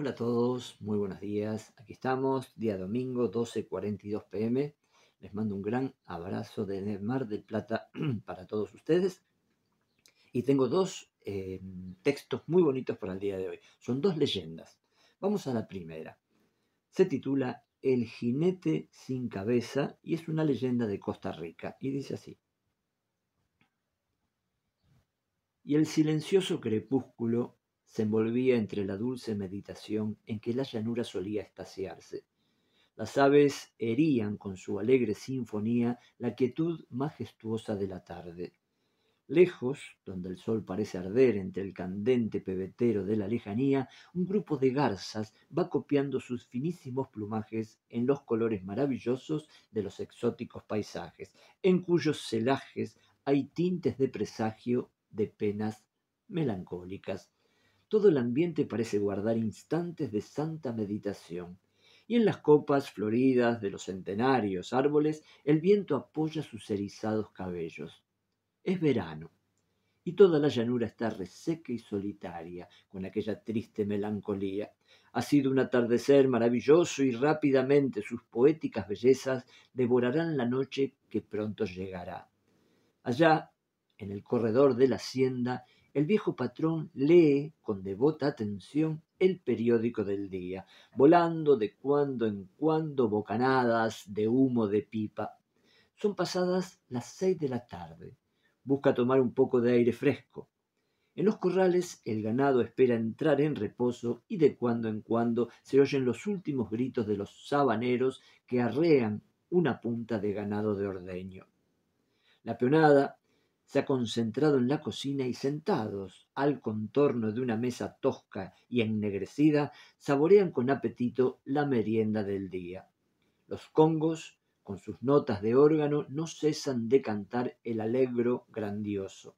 Hola a todos, muy buenos días. Aquí estamos, día domingo 12:42 pm. Les mando un gran abrazo de Mar del Plata para todos ustedes. Y tengo dos eh, textos muy bonitos para el día de hoy. Son dos leyendas. Vamos a la primera. Se titula El jinete sin cabeza y es una leyenda de Costa Rica. Y dice así. Y el silencioso crepúsculo se envolvía entre la dulce meditación en que la llanura solía espaciarse. Las aves herían con su alegre sinfonía la quietud majestuosa de la tarde. Lejos, donde el sol parece arder entre el candente pebetero de la lejanía, un grupo de garzas va copiando sus finísimos plumajes en los colores maravillosos de los exóticos paisajes, en cuyos celajes hay tintes de presagio de penas melancólicas. Todo el ambiente parece guardar instantes de santa meditación, y en las copas floridas de los centenarios árboles el viento apoya sus erizados cabellos. Es verano, y toda la llanura está reseca y solitaria, con aquella triste melancolía. Ha sido un atardecer maravilloso y rápidamente sus poéticas bellezas devorarán la noche que pronto llegará. Allá, en el corredor de la hacienda, el viejo patrón lee con devota atención el periódico del día, volando de cuando en cuando bocanadas de humo de pipa. Son pasadas las seis de la tarde. Busca tomar un poco de aire fresco. En los corrales el ganado espera entrar en reposo y de cuando en cuando se oyen los últimos gritos de los sabaneros que arrean una punta de ganado de ordeño. La peonada se ha concentrado en la cocina y sentados al contorno de una mesa tosca y ennegrecida, saborean con apetito la merienda del día. Los congos, con sus notas de órgano, no cesan de cantar el alegro grandioso.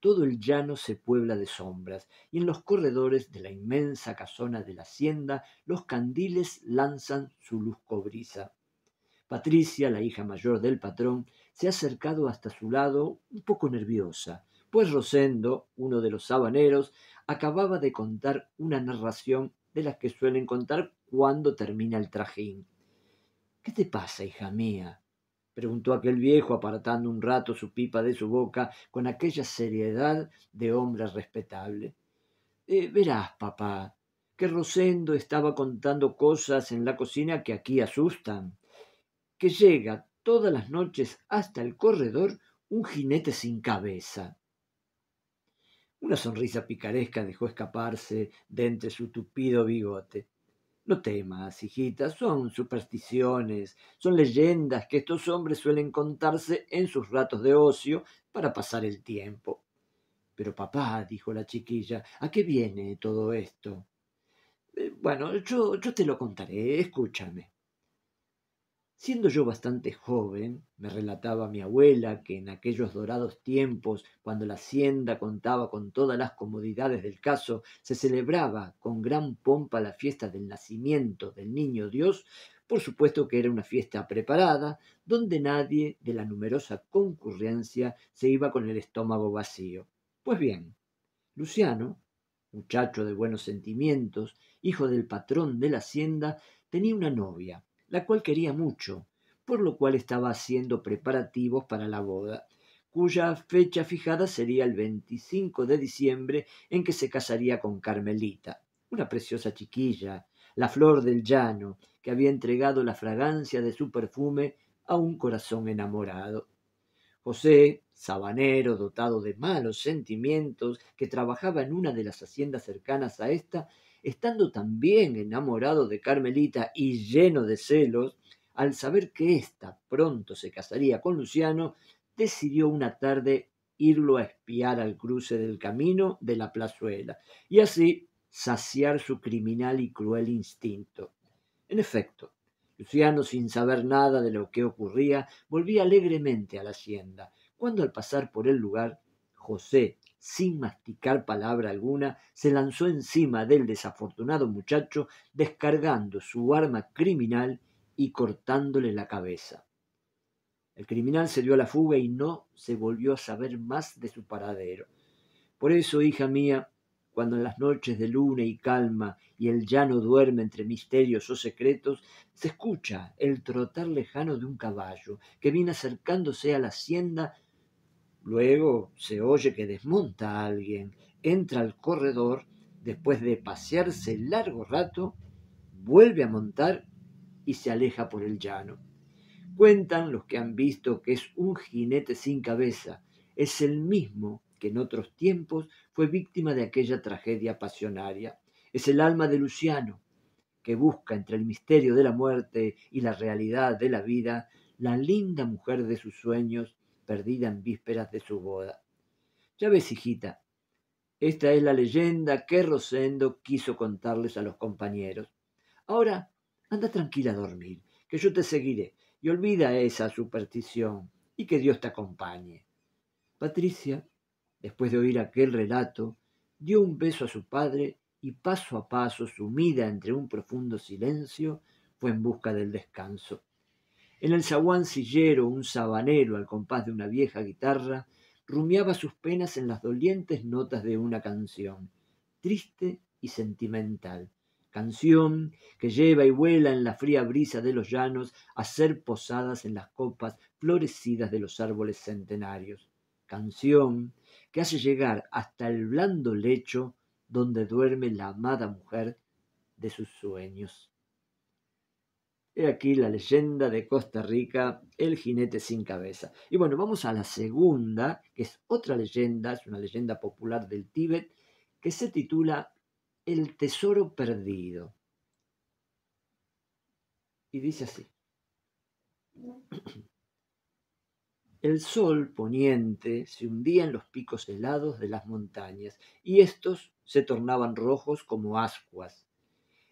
Todo el llano se puebla de sombras, y en los corredores de la inmensa casona de la hacienda los candiles lanzan su luz cobriza. Patricia, la hija mayor del patrón, se ha acercado hasta su lado un poco nerviosa, pues Rosendo, uno de los sabaneros, acababa de contar una narración de las que suelen contar cuando termina el trajín. ¿Qué te pasa, hija mía? preguntó aquel viejo apartando un rato su pipa de su boca con aquella seriedad de hombre respetable. Eh, verás, papá, que Rosendo estaba contando cosas en la cocina que aquí asustan que llega todas las noches hasta el corredor un jinete sin cabeza. Una sonrisa picaresca dejó escaparse de entre su tupido bigote. No temas, hijita, son supersticiones, son leyendas que estos hombres suelen contarse en sus ratos de ocio para pasar el tiempo. Pero papá, dijo la chiquilla, ¿a qué viene todo esto? Eh, bueno, yo te lo contaré, escúchame. Siendo yo bastante joven, me relataba mi abuela que en aquellos dorados tiempos, cuando la hacienda contaba con todas las comodidades del caso, se celebraba con gran pompa la fiesta del nacimiento del niño Dios, por supuesto que era una fiesta preparada, donde nadie de la numerosa concurrencia se iba con el estómago vacío. Pues bien, Luciano, muchacho de buenos sentimientos, hijo del patrón de la hacienda, tenía una novia, la cual quería mucho, por lo cual estaba haciendo preparativos para la boda, cuya fecha fijada sería el 25 de diciembre en que se casaría con Carmelita, una preciosa chiquilla, la flor del llano, que había entregado la fragancia de su perfume a un corazón enamorado. José, sabanero dotado de malos sentimientos, que trabajaba en una de las haciendas cercanas a esta, estando también enamorado de Carmelita y lleno de celos, al saber que ésta pronto se casaría con Luciano, decidió una tarde irlo a espiar al cruce del camino de la plazuela y así saciar su criminal y cruel instinto. En efecto, Luciano, sin saber nada de lo que ocurría, volvía alegremente a la hacienda, cuando al pasar por el lugar, José, sin masticar palabra alguna, se lanzó encima del desafortunado muchacho, descargando su arma criminal y cortándole la cabeza. El criminal se dio a la fuga y no se volvió a saber más de su paradero. Por eso, hija mía, cuando en las noches de luna y calma y el llano duerme entre misterios o secretos, se escucha el trotar lejano de un caballo que viene acercándose a la hacienda Luego se oye que desmonta a alguien, entra al corredor, después de pasearse largo rato, vuelve a montar y se aleja por el llano. Cuentan los que han visto que es un jinete sin cabeza, es el mismo que en otros tiempos fue víctima de aquella tragedia pasionaria. Es el alma de Luciano, que busca entre el misterio de la muerte y la realidad de la vida la linda mujer de sus sueños perdida en vísperas de su boda. Ya ves, hijita, esta es la leyenda que Rosendo quiso contarles a los compañeros. Ahora, anda tranquila a dormir, que yo te seguiré, y olvida esa superstición, y que Dios te acompañe. Patricia, después de oír aquel relato, dio un beso a su padre y paso a paso, sumida entre un profundo silencio, fue en busca del descanso. En el zaguán sillero, un sabanero al compás de una vieja guitarra rumiaba sus penas en las dolientes notas de una canción, triste y sentimental, canción que lleva y vuela en la fría brisa de los llanos a ser posadas en las copas florecidas de los árboles centenarios, canción que hace llegar hasta el blando lecho donde duerme la amada mujer de sus sueños. He aquí la leyenda de Costa Rica, el jinete sin cabeza. Y bueno, vamos a la segunda, que es otra leyenda, es una leyenda popular del Tíbet, que se titula El Tesoro Perdido. Y dice así. El sol poniente se hundía en los picos helados de las montañas y estos se tornaban rojos como ascuas.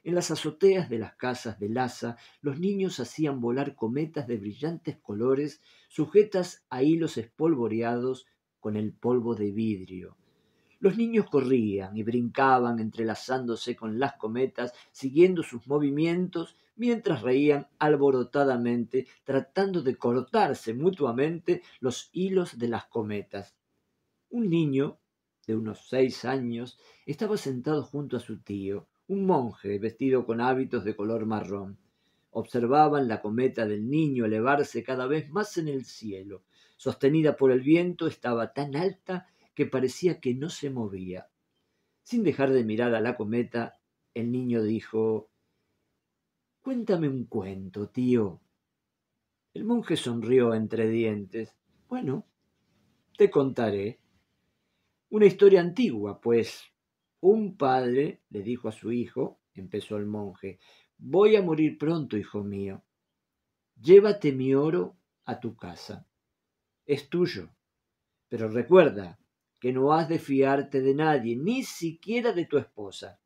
En las azoteas de las casas de Laza, los niños hacían volar cometas de brillantes colores sujetas a hilos espolvoreados con el polvo de vidrio. Los niños corrían y brincaban entrelazándose con las cometas, siguiendo sus movimientos, mientras reían alborotadamente, tratando de cortarse mutuamente los hilos de las cometas. Un niño, de unos seis años, estaba sentado junto a su tío, un monje, vestido con hábitos de color marrón, observaban la cometa del niño elevarse cada vez más en el cielo. Sostenida por el viento, estaba tan alta que parecía que no se movía. Sin dejar de mirar a la cometa, el niño dijo Cuéntame un cuento, tío. El monje sonrió entre dientes. Bueno, te contaré. Una historia antigua, pues un padre le dijo a su hijo, empezó el monje, voy a morir pronto, hijo mío. Llévate mi oro a tu casa. Es tuyo. Pero recuerda que no has de fiarte de nadie, ni siquiera de tu esposa.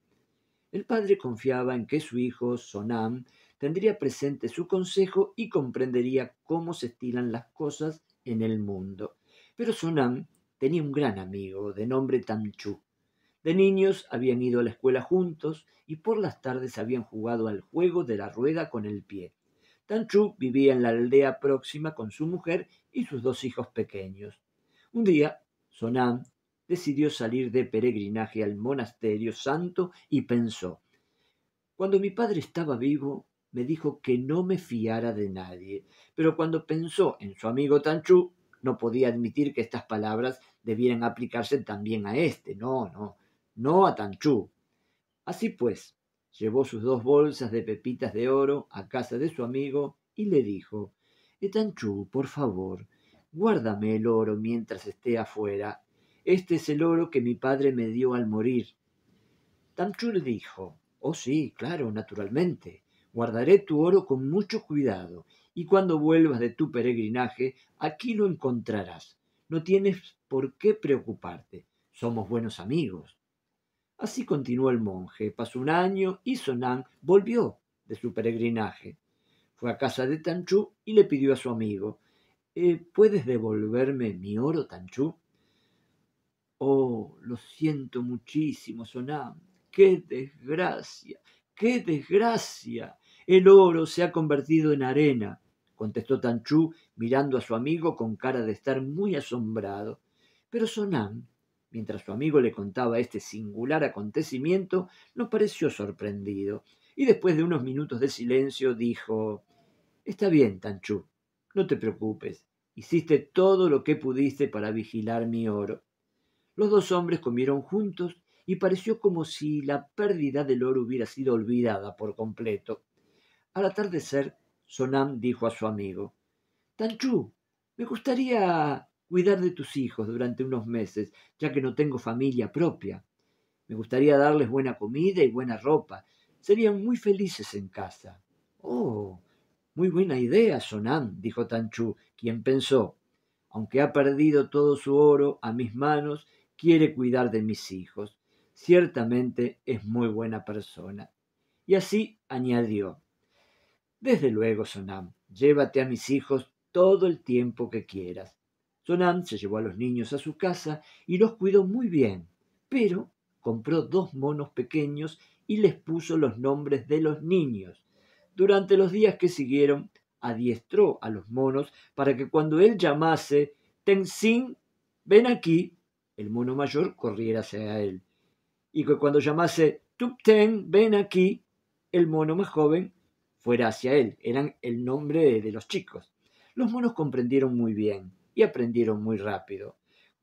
El padre confiaba en que su hijo, Sonam, tendría presente su consejo y comprendería cómo se estilan las cosas en el mundo. Pero Sonam tenía un gran amigo de nombre Tamchuk, de niños habían ido a la escuela juntos y por las tardes habían jugado al juego de la rueda con el pie. Tanchu vivía en la aldea próxima con su mujer y sus dos hijos pequeños. Un día, Sonam decidió salir de peregrinaje al monasterio santo y pensó, cuando mi padre estaba vivo, me dijo que no me fiara de nadie, pero cuando pensó en su amigo Tanchu, no podía admitir que estas palabras debieran aplicarse también a éste. No, no, no a Tanchú. Así pues, llevó sus dos bolsas de pepitas de oro a casa de su amigo y le dijo, eh, Tanchú, por favor, guárdame el oro mientras esté afuera. Este es el oro que mi padre me dio al morir. Tanchú le dijo, Oh sí, claro, naturalmente. Guardaré tu oro con mucho cuidado, y cuando vuelvas de tu peregrinaje, aquí lo encontrarás. No tienes por qué preocuparte. Somos buenos amigos. Así continuó el monje. Pasó un año y Sonan volvió de su peregrinaje. Fue a casa de Tanchú y le pidió a su amigo, eh, ¿puedes devolverme mi oro, Tanchú? Oh, lo siento muchísimo, Sonam. ¡Qué desgracia! ¡Qué desgracia! El oro se ha convertido en arena, contestó Tanchú mirando a su amigo con cara de estar muy asombrado. Pero Sonan Mientras su amigo le contaba este singular acontecimiento, no pareció sorprendido, y después de unos minutos de silencio dijo Está bien, Tanchú, no te preocupes, hiciste todo lo que pudiste para vigilar mi oro. Los dos hombres comieron juntos y pareció como si la pérdida del oro hubiera sido olvidada por completo. Al atardecer, Sonam dijo a su amigo Tanchú, me gustaría cuidar de tus hijos durante unos meses, ya que no tengo familia propia. Me gustaría darles buena comida y buena ropa. Serían muy felices en casa. Oh, muy buena idea, Sonam, dijo Tanchu, quien pensó, aunque ha perdido todo su oro a mis manos, quiere cuidar de mis hijos. Ciertamente es muy buena persona. Y así añadió, desde luego, Sonam, llévate a mis hijos todo el tiempo que quieras. Sonam se llevó a los niños a su casa y los cuidó muy bien, pero compró dos monos pequeños y les puso los nombres de los niños. Durante los días que siguieron, adiestró a los monos para que cuando él llamase Tenzin, ven aquí, el mono mayor corriera hacia él. Y que cuando llamase Tupten, ven aquí, el mono más joven fuera hacia él. Eran el nombre de los chicos. Los monos comprendieron muy bien y aprendieron muy rápido.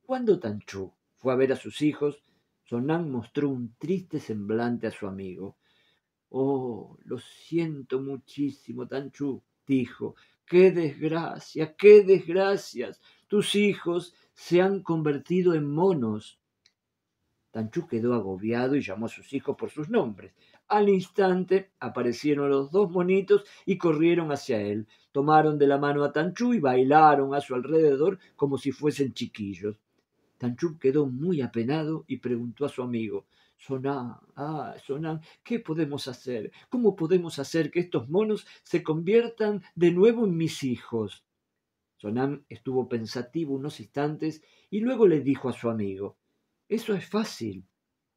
Cuando Tanchú fue a ver a sus hijos, Sonán mostró un triste semblante a su amigo. Oh, lo siento muchísimo, Tanchú, dijo. Qué desgracia, qué desgracias. Tus hijos se han convertido en monos. Tanchú quedó agobiado y llamó a sus hijos por sus nombres. Al instante aparecieron los dos monitos y corrieron hacia él. Tomaron de la mano a Tanchú y bailaron a su alrededor como si fuesen chiquillos. Tanchú quedó muy apenado y preguntó a su amigo Sonam, ah, Sonam, ¿qué podemos hacer? ¿Cómo podemos hacer que estos monos se conviertan de nuevo en mis hijos? Sonam estuvo pensativo unos instantes y luego le dijo a su amigo Eso es fácil,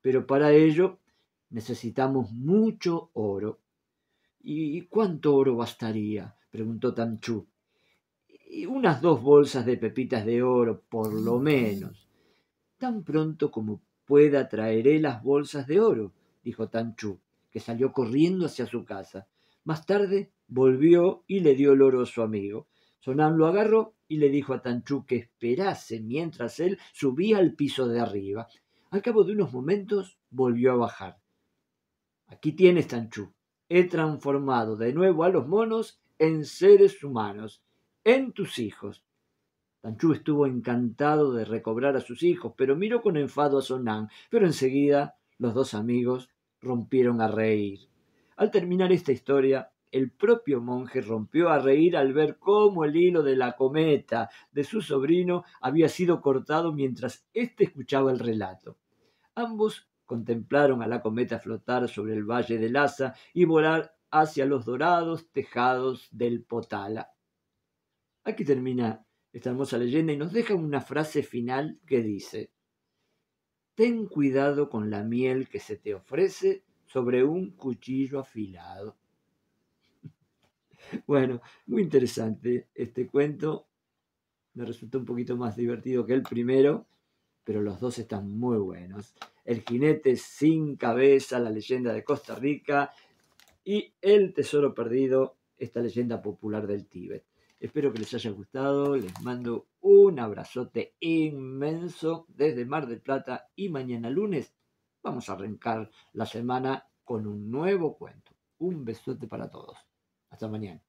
pero para ello Necesitamos mucho oro. ¿Y cuánto oro bastaría? preguntó Tanchú. unas dos bolsas de pepitas de oro, por lo mm. menos. Tan pronto como pueda traeré las bolsas de oro, dijo Tanchú, que salió corriendo hacia su casa. Más tarde volvió y le dio el oro a su amigo. Sonam lo agarró y le dijo a Tanchú que esperase mientras él subía al piso de arriba. Al cabo de unos momentos volvió a bajar. Aquí tienes, Tanchu. He transformado de nuevo a los monos en seres humanos, en tus hijos. Tanchu estuvo encantado de recobrar a sus hijos, pero miró con enfado a Sonán, pero enseguida los dos amigos rompieron a reír. Al terminar esta historia, el propio monje rompió a reír al ver cómo el hilo de la cometa de su sobrino había sido cortado mientras éste escuchaba el relato. Ambos contemplaron a la cometa flotar sobre el valle de Lhasa y volar hacia los dorados tejados del Potala. Aquí termina esta hermosa leyenda y nos deja una frase final que dice, Ten cuidado con la miel que se te ofrece sobre un cuchillo afilado. bueno, muy interesante este cuento. Me resultó un poquito más divertido que el primero, pero los dos están muy buenos. El jinete sin cabeza, la leyenda de Costa Rica y El Tesoro Perdido, esta leyenda popular del Tíbet. Espero que les haya gustado, les mando un abrazote inmenso desde Mar del Plata y mañana lunes vamos a arrancar la semana con un nuevo cuento. Un besote para todos. Hasta mañana.